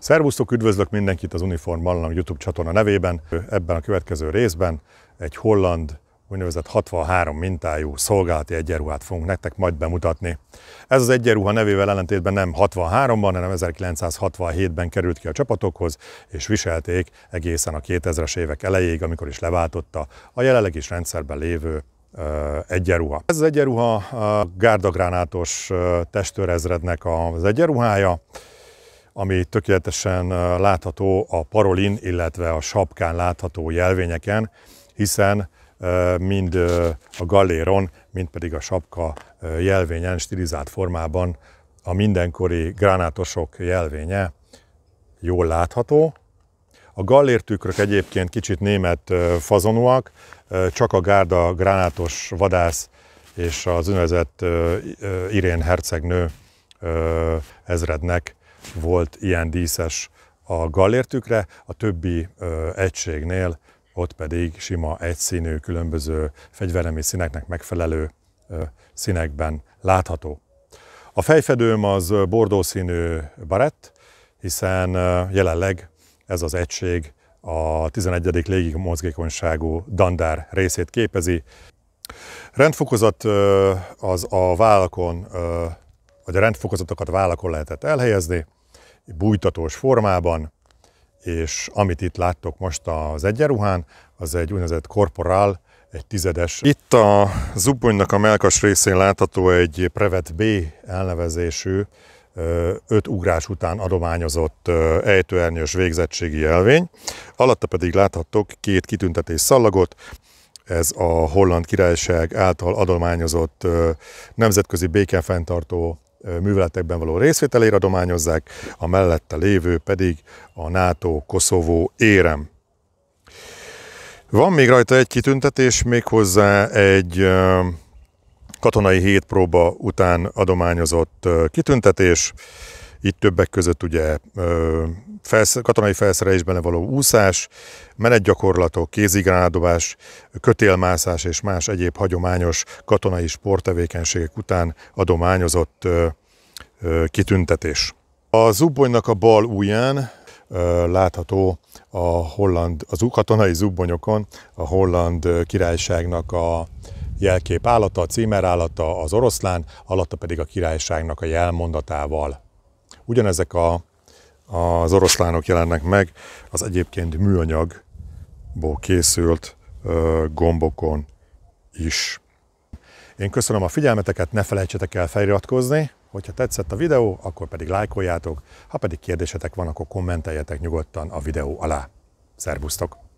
Szervusztok, üdvözlök mindenkit az Uniform Ballang YouTube csatorna nevében. Ebben a következő részben egy holland úgynevezett 63 mintájú szolgálati egyenruhát fogunk nektek majd bemutatni. Ez az egyenruha nevével ellentétben nem 63-ban, hanem 1967-ben került ki a csapatokhoz, és viselték egészen a 2000-es évek elejéig, amikor is leváltotta a jelenleg is rendszerben lévő egyenruha. Ez az egyenruha gárdagránátos testőrezrednek az egyenruhája, ami tökéletesen látható a parolin, illetve a sapkán látható jelvényeken, hiszen mind a galléron, mind pedig a sapka jelvényen, stilizált formában a mindenkori gránátosok jelvénye jól látható. A gallértükrök egyébként kicsit német fazonúak, csak a gárda gránátos vadász és az úgynevezett Irén hercegnő ezrednek volt ilyen díszes a gallértükre, a többi ö, egységnél ott pedig sima egyszínű, különböző fegyveremi színeknek megfelelő ö, színekben látható. A fejfedőm az bordó színű barett, hiszen ö, jelenleg ez az egység a 11. légi mozgékonyságú dandár részét képezi. Rendfokozat az a vállakon vagy a rendfokozatokat vállakon lehetett elhelyezni, bújtatós formában, és amit itt láttok most az egyenruhán, az egy úgynevezett korporál, egy tizedes. Itt a zubbonynak a melkas részén látható egy Prevet B elnevezésű, öt ugrás után adományozott ejtőernyős végzettségi jelvény. Alatta pedig láthattok két kitüntetés szallagot, ez a Holland Királyság által adományozott nemzetközi békefenntartó műveletekben való részvételére adományozzák, a mellette lévő pedig a NATO Koszovó érem. Van még rajta egy kitüntetés, méghozzá egy katonai hétpróba után adományozott kitüntetés. Itt többek között ugye felsz, katonai felszerelésben való úszás, menetgyakorlatok, kézigránádobás, kötélmászás és más egyéb hagyományos katonai sporttevékenységek után adományozott kitüntetés. A zubbonynak a bal ujján látható a holland, az katonai zubbonyokon a holland királyságnak a jelkép állata, a címerállata az oroszlán, alatta pedig a királyságnak a jelmondatával Ugyanezek a, az oroszlánok jelennek meg az egyébként műanyagból készült ö, gombokon is. Én köszönöm a figyelmeteket, ne felejtsetek el feliratkozni, hogyha tetszett a videó, akkor pedig lájkoljátok, ha pedig kérdésetek van, akkor kommenteljetek nyugodtan a videó alá. Szervusztok!